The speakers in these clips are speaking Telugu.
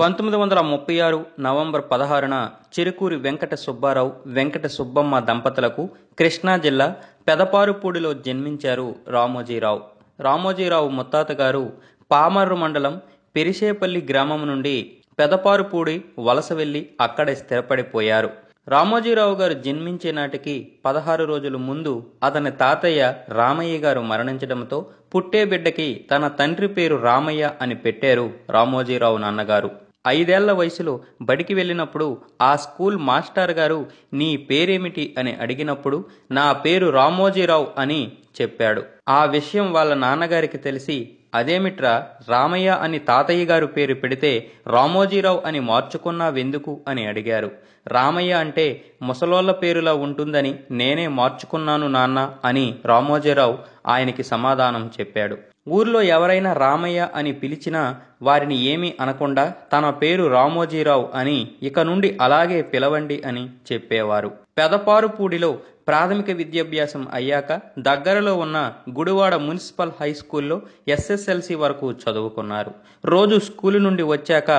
పంతొమ్మిది వందల ముప్పై ఆరు నవంబర్ పదహారున చిరుకూరి వెంకట సుబ్బారావు వెంకట సుబ్బమ్మ దంపతులకు కృష్ణా జిల్లా పెదపారుపూడిలో జన్మించారు రామోజీరావు రామోజీరావు ముత్తాత గారు పామర్రు మండలం పెరిసేపల్లి గ్రామం నుండి పెదపారుపూడి వలస వెళ్లి అక్కడే స్థిరపడిపోయారు రామోజీరావు గారు జన్మించే నాటికి పదహారు రోజుల ముందు అతని తాతయ్య రామయ్య గారు మరణించడంతో పుట్టే బిడ్డకి తన తండ్రి పేరు రామయ్య అని పెట్టారు రామోజీరావు నాన్నగారు ఐదేళ్ల వయసులో బడికి వెళ్ళినప్పుడు ఆ స్కూల్ మాస్టర్ గారు నీ పేరేమిటి అని అడిగినప్పుడు నా పేరు రామోజీరావు అని చెప్పాడు ఆ విషయం వాళ్ళ నాన్నగారికి తెలిసి అదేమిట్రా రామయ్య అని తాతయ్య గారు పేరు పెడితే రామోజీరావు అని మార్చుకున్నావెందుకు అని అడిగారు రామయ్య అంటే ముసలోళ్ల పేరులా ఉంటుందని నేనే మార్చుకున్నాను నాన్న అని రామోజీరావు ఆయనకి సమాధానం చెప్పాడు ఊర్లో ఎవరైనా రామయ్య అని పిలిచినా వారిని ఏమీ అనకుండా తన పేరు రామోజీరావు అని ఇక నుండి అలాగే పిలవండి అని చెప్పేవారు పెదపారుపూడిలో ప్రాథమిక విద్యాభ్యాసం అయ్యాక దగ్గరలో ఉన్న గుడివాడ మున్సిపల్ హై స్కూల్లో ఎస్ఎస్ఎల్సి వరకు చదువుకున్నారు రోజు స్కూల్ నుండి వచ్చాక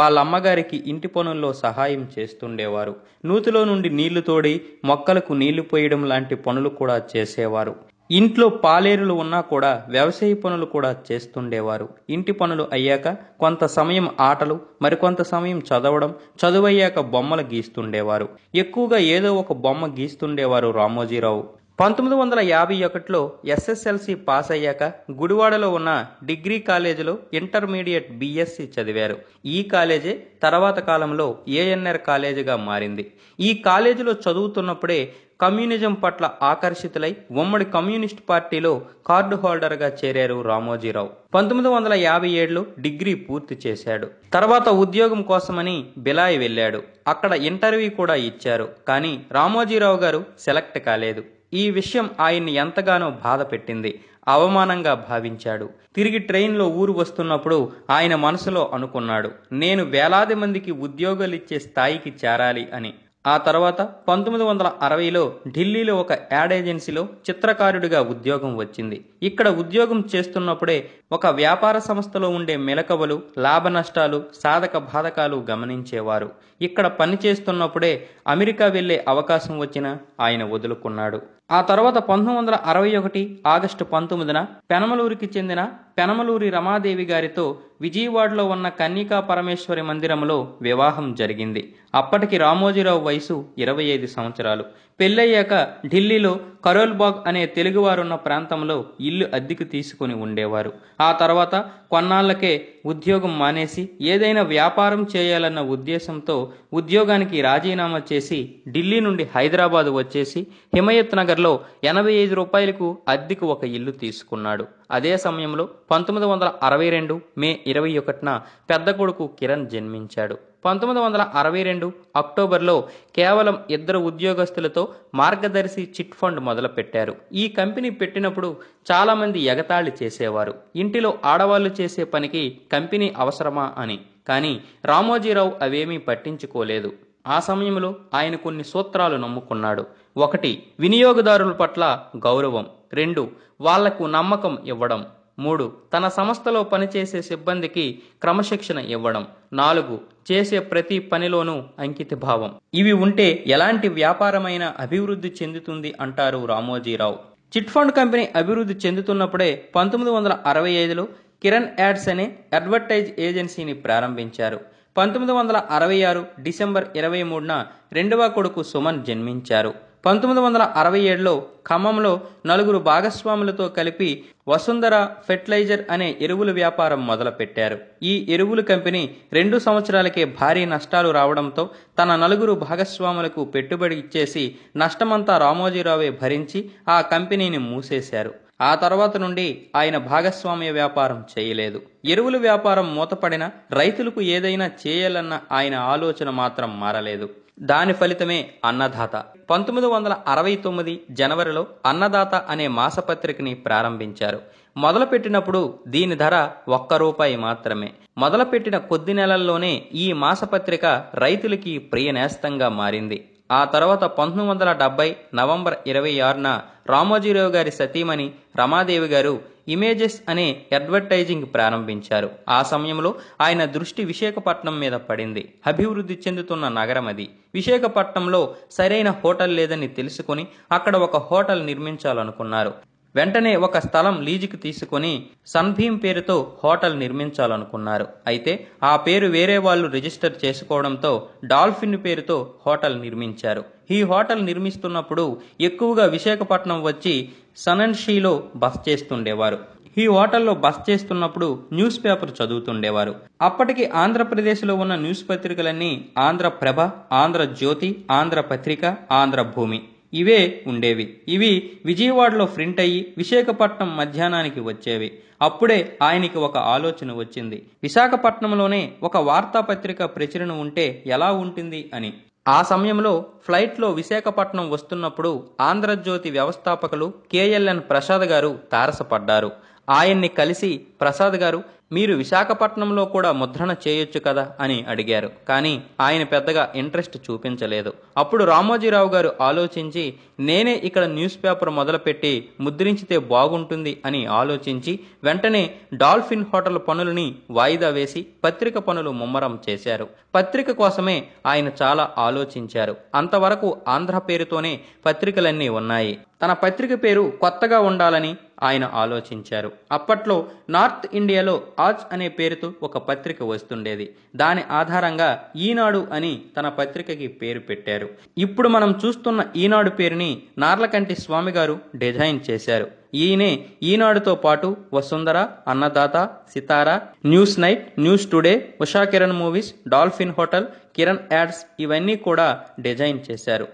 వాళ్ళ అమ్మగారికి ఇంటి పనుల్లో సహాయం చేస్తుండేవారు నూతిలో నుండి నీళ్లు తోడి మొక్కలకు నీళ్లు పోయడం లాంటి పనులు కూడా చేసేవారు ఇంట్లో పాలేరులు ఉన్నా కూడా వ్యవసాయ పనులు కూడా చేస్తుండేవారు ఇంటి పనులు అయ్యాక కొంత సమయం ఆటలు మరికొంత సమయం చదవడం చదువయ్యాక బొమ్మలు గీస్తుండేవారు ఎక్కువగా ఏదో ఒక బొమ్మ గీస్తుండేవారు రామోజీరావు పంతొమ్మిది వందల యాభై ఒకటిలో ఎస్ఎస్ఎల్సి పాస్ అయ్యాక గుడివాడలో ఉన్న డిగ్రీ కాలేజీలో ఇంటర్మీడియట్ బిఎస్సి చదివారు ఈ కాలేజే తర్వాత కాలంలో ఏఎన్ఆర్ కాలేజీగా మారింది ఈ కాలేజీలో చదువుతున్నప్పుడే కమ్యూనిజం పట్ల ఆకర్షితులై ఉమ్మడి కమ్యూనిస్ట్ పార్టీలో కార్డు హోల్డర్గా చేరారు రామోజీరావు పంతొమ్మిది వందల యాభై ఏడులో డిగ్రీ పూర్తి చేశాడు తర్వాత ఉద్యోగం కోసమని బిలాయి వెళ్ళాడు అక్కడ ఇంటర్వ్యూ కూడా ఇచ్చారు కానీ రామోజీరావు గారు సెలెక్ట్ కాలేదు ఈ విషయం ఆయన్ని ఎంతగానో బాధ పెట్టింది అవమానంగా భావించాడు తిరిగి ట్రైన్లో ఊరు వస్తున్నప్పుడు ఆయన మనసులో అనుకున్నాడు నేను వేలాది మందికి ఉద్యోగాలు ఇచ్చే స్థాయికి చేరాలి అని ఆ తర్వాత పంతొమ్మిది వందల అరవైలో ఢిల్లీలో ఒక యాడ్ ఏజెన్సీలో చిత్రకారుడిగా ఉద్యోగం వచ్చింది ఇక్కడ ఉద్యోగం చేస్తున్నప్పుడే ఒక వ్యాపార సంస్థలో ఉండే మెలకవలు లాభ నష్టాలు సాధక బాధకాలు గమనించేవారు ఇక్కడ పనిచేస్తున్నప్పుడే అమెరికా వెళ్లే అవకాశం వచ్చినా ఆయన వదులుకున్నాడు ఆ తర్వాత పంతొమ్మిది వందల అరవై ఒకటి ఆగస్టు పంతొమ్మిదిన పెనమలూరుకి చెందిన పెనమలూరి రమాదేవి గారితో విజయవాడలో ఉన్న కన్నికా పరమేశ్వరి మందిరంలో వివాహం జరిగింది అప్పటికి రామోజీరావు వయసు ఇరవై ఐదు సంవత్సరాలు పెళ్ళయ్యాక ఢిల్లీలో కరోల్బాగ్ అనే తెలుగువారున్న ప్రాంతంలో ఇల్లు అద్దెకు తీసుకుని ఉండేవారు ఆ తర్వాత కొన్నాళ్లకే ఉద్యోగం మానేసి ఏదైనా వ్యాపారం చేయాలన్న ఉద్దేశంతో ఉద్యోగానికి రాజీనామా చేసి ఢిల్లీ నుండి హైదరాబాదు వచ్చేసి హిమయత్ నగర్లో ఎనభై ఐదు రూపాయలకు అద్దెకు ఒక ఇల్లు తీసుకున్నాడు అదే సమయంలో పంతొమ్మిది వందల అరవై రెండు మే ఇరవై ఒకటిన పెద్ద కొడుకు కిరణ్ జన్మించాడు పంతొమ్మిది వందల అరవై రెండు అక్టోబర్లో కేవలం ఇద్దరు ఉద్యోగస్తులతో మార్గదర్శి చిట్ ఫండ్ మొదలుపెట్టారు ఈ కంపెనీ పెట్టినప్పుడు చాలామంది ఎగతాళి చేసేవారు ఇంటిలో ఆడవాళ్లు చేసే పనికి కంపెనీ అవసరమా అని కానీ రామోజీరావు అవేమీ పట్టించుకోలేదు ఆ సమయంలో ఆయన కొన్ని సూత్రాలు నమ్ముకున్నాడు ఒకటి వినియోగదారుల పట్ల గౌరవం రెండు వాళ్లకు నమ్మకం ఇవ్వడం మూడు తన సంస్థలో పనిచేసే సిబ్బందికి క్రమశిక్షణ ఇవ్వడం నాలుగు చేసే ప్రతి పనిలోనూ అంకితభావం ఇవి ఉంటే ఎలాంటి వ్యాపారమైన అభివృద్ధి చెందుతుంది అంటారు రామోజీరావు చిట్ ఫండ్ కంపెనీ అభివృద్ధి చెందుతున్నప్పుడే పంతొమ్మిది వందల అరవై ఐదులో కిరణ్ యాడ్స్ అనే అడ్వర్టైజ్ ఏజెన్సీని ప్రారంభించారు పంతొమ్మిది వందల అరవై ఆరు డిసెంబర్ ఇరవై మూడున రెండవ కొడుకు సుమన్ జన్మించారు పంతొమ్మిది వందల అరవై ఏడులో ఖమ్మంలో నలుగురు భాగస్వాములతో కలిపి వసుంధర ఫెర్టిలైజర్ అనే ఎరువుల వ్యాపారం మొదలుపెట్టారు ఈ ఎరువుల కంపెనీ రెండు సంవత్సరాలకే భారీ నష్టాలు రావడంతో తన నలుగురు భాగస్వాములకు పెట్టుబడి ఇచ్చేసి నష్టమంతా రామోజీరావే భరించి ఆ కంపెనీని మూసేశారు ఆ తర్వాత నుండి ఆయన భాగస్వామ్య వ్యాపారం చేయలేదు ఎరువుల వ్యాపారం మూతపడిన రైతులకు ఏదైనా చేయాలన్న ఆయన ఆలోచన మాత్రం మారలేదు దాని ఫలితమే అన్నదాత పంతొమ్మిది వందల అరవై తొమ్మిది జనవరిలో అన్నదాత అనే మాసపత్రికని ప్రారంభించారు మొదలుపెట్టినప్పుడు దీని ధర ఒక్క రూపాయి మాత్రమే మొదలుపెట్టిన కొద్ది నెలల్లోనే ఈ మాసపత్రిక రైతులకి ప్రియనేస్తంగా మారింది ఆ తర్వాత పంతొమ్మిది వందల డెబ్బై నవంబర్ ఇరవై ఆరున రామోజీరావు గారి సతీమణి రమాదేవి గారు ఇమేజెస్ అనే అడ్వర్టైజింగ్ ప్రారంభించారు ఆ సమయంలో ఆయన దృష్టి విశాఖపట్నం మీద పడింది అభివృద్ధి చెందుతున్న నగరం అది విశాఖపట్నంలో సరైన హోటల్ లేదని తెలుసుకుని అక్కడ ఒక హోటల్ నిర్మించాలనుకున్నారు వెంటనే ఒక స్థలం లీజుకి తీసుకుని సన్భీమ్ పేరుతో హోటల్ నిర్మించాలనుకున్నారు అయితే ఆ పేరు వేరే వాళ్ళు రిజిస్టర్ చేసుకోవడంతో డాల్ఫిన్ పేరుతో హోటల్ నిర్మించారు ఈ హోటల్ నిర్మిస్తున్నప్పుడు ఎక్కువగా విశాఖపట్నం వచ్చి సనన్షీలో బస చేస్తుండేవారు ఈ హోటల్లో బస చేస్తున్నప్పుడు న్యూస్ పేపర్ చదువుతుండేవారు అప్పటికి ఆంధ్రప్రదేశ్లో ఉన్న న్యూస్ పత్రికలన్నీ ఆంధ్రప్రభ ఆంధ్రజ్యోతి ఆంధ్ర భూమి ఇవే ఉండేవి ఇవి విజయవాడలో ప్రింట్ అయ్యి విశాఖపట్నం మధ్యాహ్నానికి వచ్చేవి అప్పుడే ఆయనకి ఒక ఆలోచన వచ్చింది విశాఖపట్నంలోనే ఒక వార్తాపత్రిక ప్రచురణ ఉంటే ఎలా ఉంటుంది అని ఆ సమయంలో ఫ్లైట్లో విశాఖపట్నం వస్తున్నప్పుడు ఆంధ్రజ్యోతి వ్యవస్థాపకులు కేఎల్ఎన్ ప్రసాద్ గారు తారసపడ్డారు ఆయన్ని కలిసి ప్రసాద్ గారు మీరు విశాఖపట్నంలో కూడా ముద్రణ చేయొచ్చు కదా అని అడిగారు కానీ ఆయన పెద్దగా ఇంట్రెస్ట్ చూపించలేదు అప్పుడు రామోజీరావు గారు ఆలోచించి నేనే ఇక్కడ న్యూస్ పేపర్ మొదలుపెట్టి ముద్రించితే బాగుంటుంది అని ఆలోచించి వెంటనే డాల్ఫిన్ హోటల్ పనులని వాయిదా వేసి పత్రిక పనులు ముమ్మరం చేశారు పత్రిక కోసమే ఆయన చాలా ఆలోచించారు అంతవరకు ఆంధ్ర పేరుతోనే పత్రికలన్నీ ఉన్నాయి తన పత్రిక పేరు కొత్తగా ఉండాలని ఆయన ఆలోచించారు అప్పట్లో నార్త్ ఇండియాలో ఆజ్ అనే పేరుతో ఒక పత్రిక వస్తుండేది దాని ఆధారంగా ఈనాడు అని తన పత్రికకి పేరు పెట్టారు ఇప్పుడు మనం చూస్తున్న ఈనాడు పేరుని నార్లకంటి స్వామి గారు డిజైన్ చేశారు ఈయనే ఈనాడుతో పాటు Vasundhara Annadata Sitara news night news today Usha Kiran movies Dolphin hotel Kiran ads ఇవన్నీ కూడా డిజైన్ చేశారు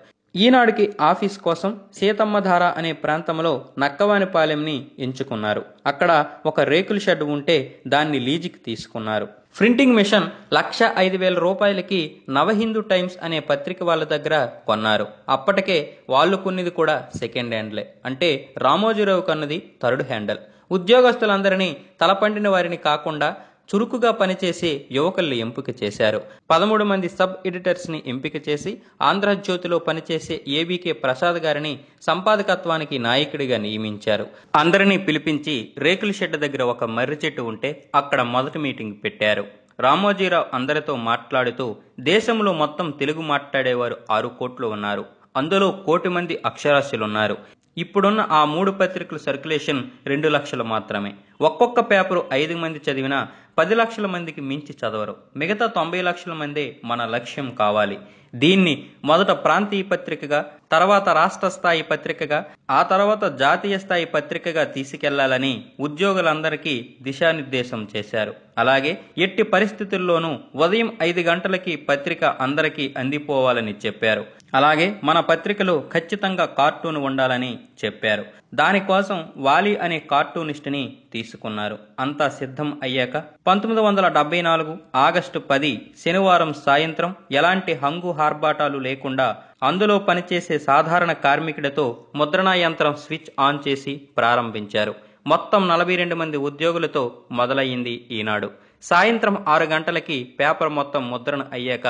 ఈనాడుకి ఆఫీస్ కోసం సీతమ్మధార అనే ప్రాంతంలో నక్కవానిపాలెంని ఎంచుకున్నారు అక్కడ ఒక రేకుల షెడ్ ఉంటే దాన్ని లీజుకి తీసుకున్నారు ప్రింటింగ్ మిషన్ లక్ష ఐదు వేల రూపాయలకి నవహిందూ టైమ్స్ అనే పత్రిక వాళ్ళ దగ్గర కొన్నారు అప్పటికే వాళ్ళు కొన్నది కూడా సెకండ్ హ్యాండ్లే అంటే రామోజీరావు కన్నది థర్డ్ హ్యాండల్ ఉద్యోగస్తులందరినీ తలపండిన వారిని కాకుండా చురుకుగా పనిచేసే యువకులను ఎంపిక చేశారు పదమూడు మంది సబ్ ఎడిటర్స్ని ఎంపిక చేసి ఆంధ్రజ్యోతిలో పనిచేసే ఏబీకే ప్రసాద్ గారిని సంపాదకత్వానికి నాయకుడిగా నియమించారు అందరినీ పిలిపించి రేకుల షెడ్ దగ్గర ఒక మర్రి చెట్టు ఉంటే అక్కడ మొదటి మీటింగ్ పెట్టారు రామోజీరావు అందరితో మాట్లాడుతూ దేశంలో మొత్తం తెలుగు మాట్లాడేవారు ఆరు కోట్లు ఉన్నారు అందులో కోటి మంది అక్షరాస్యులున్నారు ఇప్పుడున్న ఆ మూడు పత్రికల సర్క్యులేషన్ రెండు లక్షలు మాత్రమే ఒక్కొక్క పేపరు ఐదు మంది చదివినా పది లక్షల మందికి మించి చదవరు మిగతా తొంభై లక్షల మందే మన లక్ష్యం కావాలి దీన్ని మొదట ప్రాంతీయ పత్రికగా తర్వాత రాష్ట్ర స్థాయి పత్రికగా ఆ తర్వాత జాతీయ స్థాయి పత్రికగా తీసుకెళ్లాలని ఉద్యోగులందరికీ దిశానిర్దేశం చేశారు అలాగే ఎట్టి పరిస్థితుల్లోనూ ఉదయం ఐదు గంటలకి పత్రిక అందరికీ అందిపోవాలని చెప్పారు అలాగే మన పత్రికలో ఖచ్చితంగా కార్టూన్ ఉండాలని చెప్పారు దానికోసం వాలి అనే కార్టూనిస్ట్ని తీసుకున్నారు అంతా సిద్ధం అయ్యాక పంతొమ్మిది వందల డెబ్బై నాలుగు ఆగస్టు పది శనివారం సాయంత్రం ఎలాంటి హంగు హార్బాటాలు లేకుండా అందులో పనిచేసే సాధారణ కార్మికుడితో ముద్రణా యంత్రం స్విచ్ ఆన్ చేసి ప్రారంభించారు మొత్తం నలభై రెండు మంది ఉద్యోగులతో మొదలయ్యింది ఈనాడు సాయంత్రం ఆరు గంటలకి పేపర్ మొత్తం ముద్రణ అయ్యాక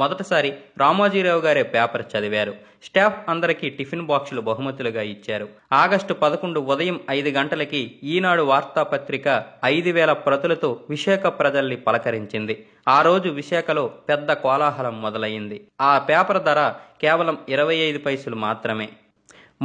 మొదటిసారి రామోజీరావు గారే పేపర్ చదివారు స్టాఫ్ అందరికీ టిఫిన్ బాక్సులు బహుమతులుగా ఇచ్చారు ఆగస్టు పదకొండు ఉదయం ఐదు గంటలకి ఈనాడు వార్తాపత్రిక ఐదు వేల ప్రతులతో విశాఖ ప్రజల్ని పలకరించింది ఆ రోజు విశాఖలో పెద్ద కోలాహలం మొదలైంది ఆ పేపర్ ధర కేవలం ఇరవై ఐదు పైసలు మాత్రమే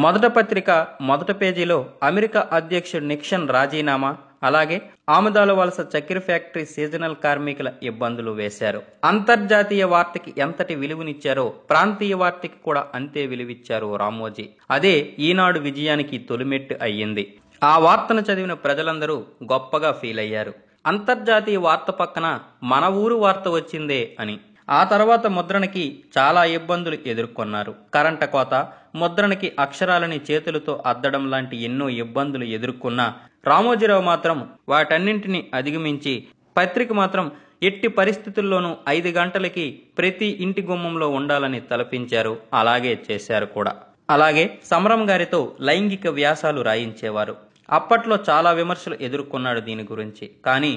మొదట పత్రిక మొదట పేజీలో అమెరికా అధ్యక్షుడు నిక్షన్ రాజీనామా అలాగే ఆముదాల వలస చక్కెర ఫ్యాక్టరీ సీజనల్ కార్మికుల ఇబ్బందులు వేశారు అంతర్జాతీయ వార్తకి ఎంతటి విలువనిచ్చారో ప్రాంతీయ వార్తకి కూడా అంతే విలువిచ్చారు రామోజీ అదే ఈనాడు విజయానికి తొలిమెట్టు అయ్యింది ఆ వార్తను చదివిన ప్రజలందరూ గొప్పగా ఫీల్ అయ్యారు అంతర్జాతీయ వార్త పక్కన మన ఊరు వార్త వచ్చిందే అని ఆ తర్వాత ముద్రణకి చాలా ఇబ్బందులు ఎదుర్కొన్నారు కరెంట కోత ముద్రణకి అక్షరాలని చేతులతో అద్దడం లాంటి ఎన్నో ఇబ్బందులు ఎదుర్కొన్న రామోజీరావు మాత్రం వాటన్నింటినీ అధిగమించి పత్రిక మాత్రం ఎట్టి పరిస్థితుల్లోనూ ఐదు గంటలకి ప్రతి ఇంటి గుమ్మంలో ఉండాలని తలపించారు అలాగే చేశారు కూడా అలాగే సమరం గారితో లైంగిక వ్యాసాలు రాయించేవారు అప్పట్లో చాలా విమర్శలు ఎదుర్కొన్నాడు దీని గురించి కానీ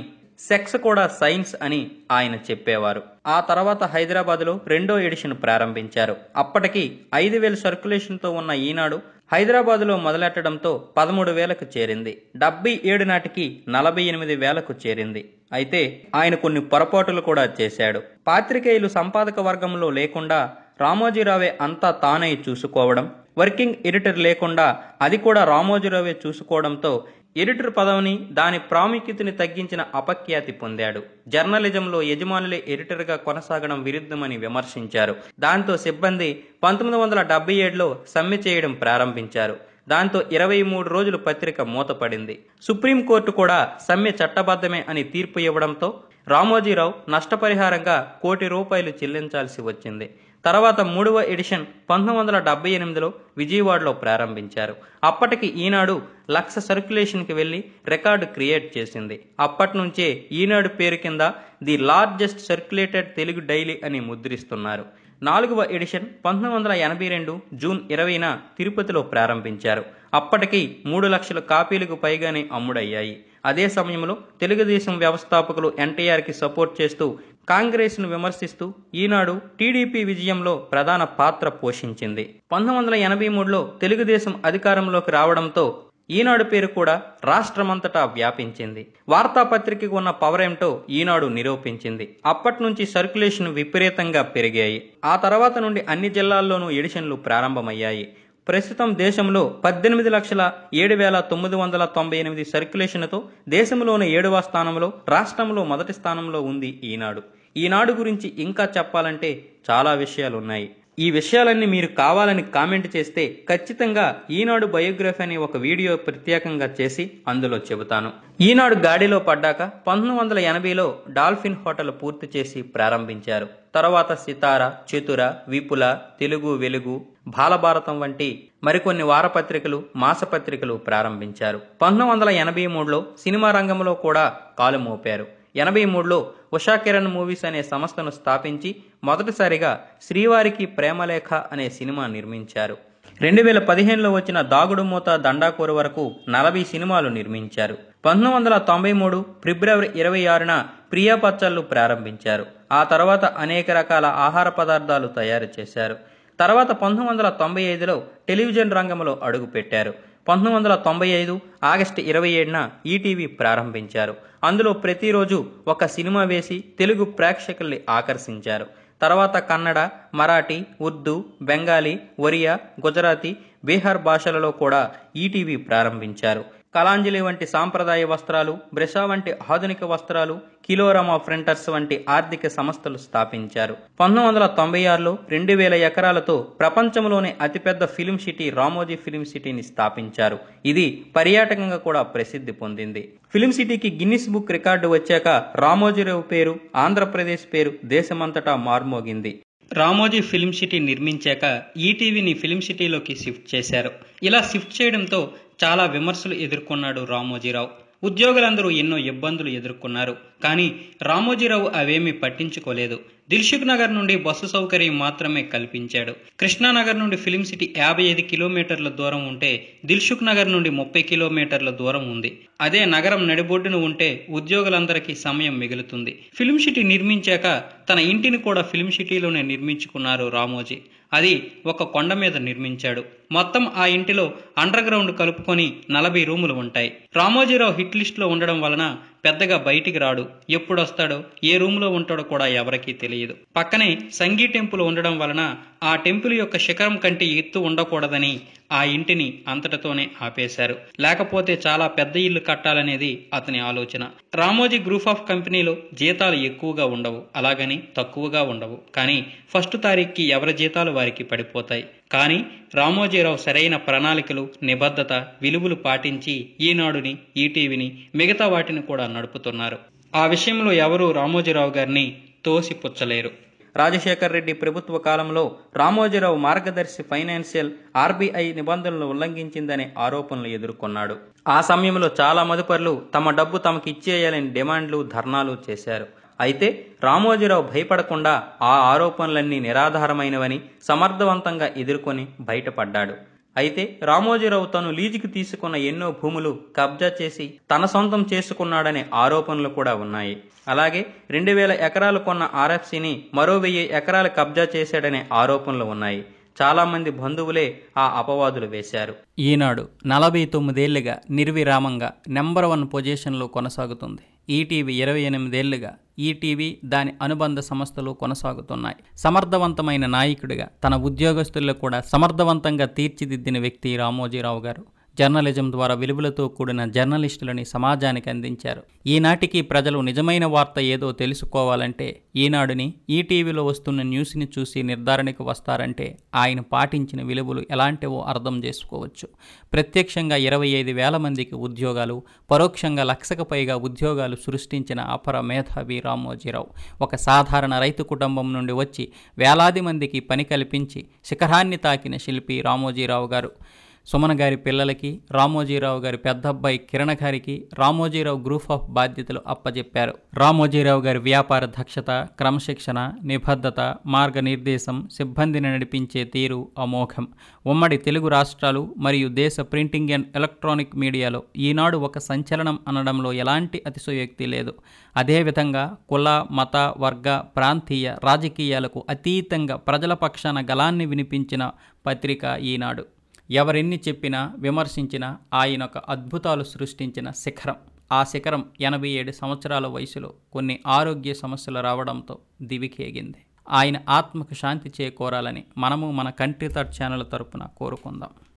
సెక్స్ కూడా సైన్స్ అని ఆయన చెప్పేవారు ఆ తర్వాత హైదరాబాద్లో రెండో ఎడిషన్ ప్రారంభించారు అప్పటికి ఐదు వేల సర్క్యులేషన్తో ఉన్న ఈనాడు హైదరాబాద్లో మొదలెట్టడంతో పదమూడు వేలకు చేరింది డెబ్బై ఏడు నాటికి నలభై ఎనిమిది వేలకు చేరింది అయితే ఆయన కొన్ని పొరపాటులు కూడా చేశాడు పాత్రికేయులు సంపాదక వర్గంలో లేకుండా రామోజీరావే అంతా తానై చూసుకోవడం వర్కింగ్ ఎడిటర్ లేకుండా అది కూడా రామోజీరావే చూసుకోవడంతో ఎడిటర్ పదవిని దాని ప్రాముఖ్యతని తగ్గించిన అపఖ్యాతి పొందాడు జర్నలిజంలో యజమానులే ఎడిటర్గా కొనసాగడం విరుద్ధమని విమర్శించారు దాంతో సిబ్బంది పంతొమ్మిది వందల డెబ్బై ఏడులో సమ్మె చేయడం ప్రారంభించారు దాంతో ఇరవై మూడు రోజులు పత్రిక మూతపడింది సుప్రీంకోర్టు కూడా సమ్మె చట్టబద్ధమే అని తీర్పు ఇవ్వడంతో రామోజీరావు నష్టపరిహారంగా కోటి రూపాయలు చెల్లించాల్సి వచ్చింది తర్వాత మూడవ ఎడిషన్ పంతొమ్మిది వందల డెబ్బై ఎనిమిదిలో విజయవాడలో ప్రారంభించారు అప్పటికి ఈనాడు లక్ష సర్క్యులేషన్కి వెళ్ళి రికార్డు క్రియేట్ చేసింది అప్పటి నుంచే ఈనాడు పేరు కింద the largest circulated Telugu daily అని ముద్రిస్తున్నారు నాలుగవ ఎడిషన్ పంతొమ్మిది వందల ఎనభై రెండు జూన్ ఇరవైన తిరుపతిలో ప్రారంభించారు అప్పటికి మూడు లక్షల కాపీలకు పైగానే అమ్ముడయ్యాయి అదే సమయంలో తెలుగుదేశం వ్యవస్థాపకులు ఎన్టీఆర్కి సపోర్ట్ చేస్తూ కాంగ్రెస్ను విమర్శిస్తూ ఈనాడు టీడీపీ విజయంలో ప్రధాన పాత్ర పోషించింది పంతొమ్మిది వందల ఎనభై మూడులో తెలుగుదేశం అధికారంలోకి రావడంతో ఈనాడు పేరు కూడా రాష్ట్రమంతటా వ్యాపించింది వార్తాపత్రికకు ఉన్న పవర్ ఏమిటో ఈనాడు నిరూపించింది అప్పటి నుంచి సర్క్యులేషన్ విపరీతంగా పెరిగాయి ఆ తర్వాత నుండి అన్ని జిల్లాల్లోనూ ఎడిషన్లు ప్రారంభమయ్యాయి ప్రస్తుతం దేశంలో పద్దెనిమిది లక్షల ఏడు వేల తొమ్మిది వందల తొంభై ఎనిమిది సర్క్యులేషన్తో దేశంలోని ఏడవ స్థానంలో రాష్ట్రంలో మొదటి స్థానంలో ఉంది ఈనాడు ఈనాడు గురించి ఇంకా చెప్పాలంటే చాలా విషయాలు ఉన్నాయి ఈ విషయాలన్నీ మీరు కావాలని కామెంట్ చేస్తే ఖచ్చితంగా ఈనాడు బయోగ్రఫీ అనే ఒక వీడియో ప్రత్యేకంగా చేసి అందులో చెబుతాను ఈనాడు గాడిలో పడ్డాక పంతొమ్మిది వందల ఎనభైలో డాల్ఫిన్ హోటల్ పూర్తి చేసి ప్రారంభించారు తర్వాత సితార చతుర విపుల తెలుగు వెలుగు బాలభారతం వంటి మరికొన్ని వారపత్రికలు మాసపత్రికలు ప్రారంభించారు పంతొమ్మిది వందల ఎనభై మూడులో సినిమా రంగంలో కూడా కాలు మోపారు ఎనభై మూడులో ఉషాకిరణ్ మూవీస్ అనే సంస్థను స్థాపించి మొదటిసారిగా శ్రీవారికి ప్రేమలేఖ అనే సినిమా నిర్మించారు రెండు వేల పదిహేనులో వచ్చిన దాగుడు మూత దండాకూర వరకు నలభై సినిమాలు నిర్మించారు పంతొమ్మిది వందల తొంభై మూడు ఫిబ్రవరి ఇరవై ఆరున ప్రియా పచ్చళ్ళు ప్రారంభించారు ఆ తర్వాత అనేక రకాల ఆహార పదార్థాలు తయారు చేశారు తర్వాత పంతొమ్మిది వందల తొంభై ఐదులో టెలివిజన్ రంగంలో అడుగుపెట్టారు పంతొమ్మిది వందల తొంభై ఐదు ఆగస్టు ఇరవై ఏడున ఈటీవీ ప్రారంభించారు అందులో ప్రతిరోజు ఒక సినిమా వేసి తెలుగు ప్రేక్షకుల్ని ఆకర్షించారు తర్వాత కన్నడ మరాఠీ ఉర్దూ బెంగాలీ ఒరియా గుజరాతీ బీహార్ భాషలలో కూడా ఈటీవీ ప్రారంభించారు కలాంజలి వంటి సాంప్రదాయ వస్త్రాలు బ్రెషా వంటి ఆధునిక వస్త్రాలు కిలోరామా ప్రింటర్స్ వంటి ఆర్థిక సంస్థలు స్థాపించారు పంతొమ్మిది వందల తొంభై ఆరులో రెండు వేల ఎకరాలతో ప్రపంచంలోనే అతిపెద్ద ఫిలిం సిటీ రామోజీ ఫిలిం సిటీని స్థాపించారు ఇది పర్యాటకంగా కూడా ప్రసిద్ధి పొందింది ఫిలిం సిటీకి గిన్నిస్ బుక్ రికార్డు వచ్చాక రామోజీరావు పేరు ఆంధ్రప్రదేశ్ పేరు దేశమంతటా మార్మోగింది Ramoji film city నిర్మించాక ఈటీవీని film సిటీలోకి shift చేశారు ఇలా షిఫ్ట్ చేయడంతో చాలా విమర్శలు ఎదుర్కొన్నాడు రామోజీరావు ఉద్యోగులందరూ ఎన్నో ఇబ్బందులు ఎదుర్కొన్నారు కానీ రామోజీరావు అవేమీ పట్టించుకోలేదు దిల్సుఖ్ నగర్ నుండి బస్సు సౌకర్యం మాత్రమే కల్పించాడు కృష్ణానగర్ నుండి ఫిలిం సిటీ యాభై ఐదు కిలోమీటర్ల దూరం ఉంటే దిల్సుఖ్ నగర్ నుండి ముప్పై కిలోమీటర్ల దూరం ఉంది అదే నగరం నడిబొడ్డును ఉంటే ఉద్యోగులందరికీ సమయం మిగులుతుంది ఫిలిం సిటీ నిర్మించాక తన ఇంటిని కూడా ఫిలిం సిటీలోనే నిర్మించుకున్నారు రామోజీ అది ఒక కొండ మీద నిర్మించాడు మొత్తం ఆ ఇంటిలో అండర్ గ్రౌండ్ కలుపుకొని నలభై రూములు ఉంటాయి రామోజీరావు హిట్ లిస్ట్లో ఉండడం వలన పెద్దగా బయటికి రాడు ఎప్పుడొస్తాడో ఏ రూములో ఉంటాడో కూడా ఎవరికీ తెలియదు పక్కనే సంగీ టెంపుల్ ఉండడం వలన ఆ టెంపుల్ యొక్క శిఖరం కంటే ఎత్తు ఉండకూడదని ఆ ఇంటిని అంతటితోనే ఆపేశారు లేకపోతే చాలా పెద్ద ఇల్లు కట్టాలనేది అతని ఆలోచన రామోజీ గ్రూప్ ఆఫ్ కంపెనీలో జీతాలు ఎక్కువగా ఉండవు అలాగని తక్కువగా ఉండవు కానీ ఫస్ట్ తారీఖుకి ఎవరి జీతాలు వారికి పడిపోతాయి కానీ రామోజీరావు సరైన ప్రణాళికలు నిబద్ధత విలువలు పాటించి ఈనాడుని ఈటీవీని మిగతా వాటిని కూడా నడుపుతున్నారు ఆ విషయంలో ఎవరూ రామోజీరావు గారిని తోసిపుచ్చలేరు రాజశేఖర్ రెడ్డి ప్రభుత్వ కాలంలో రామోజీరావు మార్గదర్శి ఫైనాన్షియల్ ఆర్బీఐ నిబంధనలు ఉల్లంఘించిందనే ఆరోపణలు ఎదుర్కొన్నాడు ఆ సమయంలో చాలా మదుపర్లు తమ డబ్బు తమకు ఇచ్చేయాలని డిమాండ్లు ధర్నాలు చేశారు అయితే రామోజీరావు భయపడకుండా ఆ ఆరోపణలన్నీ నిరాధారమైనవని సమర్థవంతంగా ఎదుర్కొని బయటపడ్డాడు అయితే రామోజీరావు తను లీజుకి తీసుకున్న ఎన్నో భూములు కబ్జా చేసి తన సొంతం చేసుకున్నాడనే ఆరోపణలు కూడా ఉన్నాయి అలాగే రెండు వేల ఎకరాలు కొన్న ఆర్ఎఫ్సిని మరో వెయ్యి ఎకరాలు కబ్జా చేశాడనే ఆరోపణలు ఉన్నాయి చాలామంది బంధువులే ఆ అపవాదులు వేశారు ఈనాడు నలభై తొమ్మిదేళ్లుగా నిర్విరామంగా నెంబర్ వన్ పొజిషన్లో కొనసాగుతుంది ఈటీవీ ఇరవై ఎనిమిదేళ్లుగా ఈటీవీ దాని అనుబంధ సంస్థలు కొనసాగుతున్నాయి సమర్థవంతమైన నాయకుడిగా తన ఉద్యోగస్తుల్లో కూడా సమర్థవంతంగా తీర్చిదిద్దిన వ్యక్తి రామోజీరావు గారు జర్నలిజం ద్వారా విలువలతో కూడిన జర్నలిస్టులని సమాజానికి అందించారు ఈనాటికి ప్రజలు నిజమైన వార్త ఏదో తెలుసుకోవాలంటే ఈనాడుని ఈటీవీలో వస్తున్న న్యూస్ని చూసి నిర్ధారణకు వస్తారంటే ఆయన పాటించిన విలువలు ఎలాంటివో అర్థం చేసుకోవచ్చు ప్రత్యక్షంగా ఇరవై ఐదు వేల మందికి ఉద్యోగాలు పరోక్షంగా లక్షకు పైగా ఉద్యోగాలు సృష్టించిన అపర మేధావి రామోజీరావు ఒక సాధారణ రైతు కుటుంబం నుండి వచ్చి వేలాది మందికి పని కల్పించి శిఖరాన్ని తాకిన శిల్పి రామోజీరావు గారు సుమన గారి పిల్లలకి రామోజీరావు గారి పెద్ద అబ్బాయి కిరణ్ గారికి రామోజీరావు గ్రూప్ ఆఫ్ బాధ్యతలు అప్పజెప్పారు రామోజీరావు గారి వ్యాపార దక్షత క్రమశిక్షణ నిబద్ధత మార్గనిర్దేశం సిబ్బందిని నడిపించే తీరు అమోఘం ఉమ్మడి తెలుగు రాష్ట్రాలు మరియు దేశ ప్రింటింగ్ అండ్ ఎలక్ట్రానిక్ మీడియాలో ఈనాడు ఒక సంచలనం అనడంలో ఎలాంటి అతిశయోక్తి లేదు అదేవిధంగా కుల మత వర్గ ప్రాంతీయ రాజకీయాలకు అతీతంగా ప్రజల పక్షాన గలాన్ని వినిపించిన పత్రిక ఈనాడు ఎవరెన్ని చెప్పినా విమర్శించినా ఆయన ఒక అద్భుతాలు సృష్టించిన శిఖరం ఆ శిఖరం ఎనభై ఏడు సంవత్సరాల వయసులో కొన్ని ఆరోగ్య సమస్యలు రావడంతో దివికేగింది ఆయన ఆత్మకు శాంతి చేకూరాలని మనము మన కంట్రీ థర్డ్ ఛానల్ తరపున కోరుకుందాం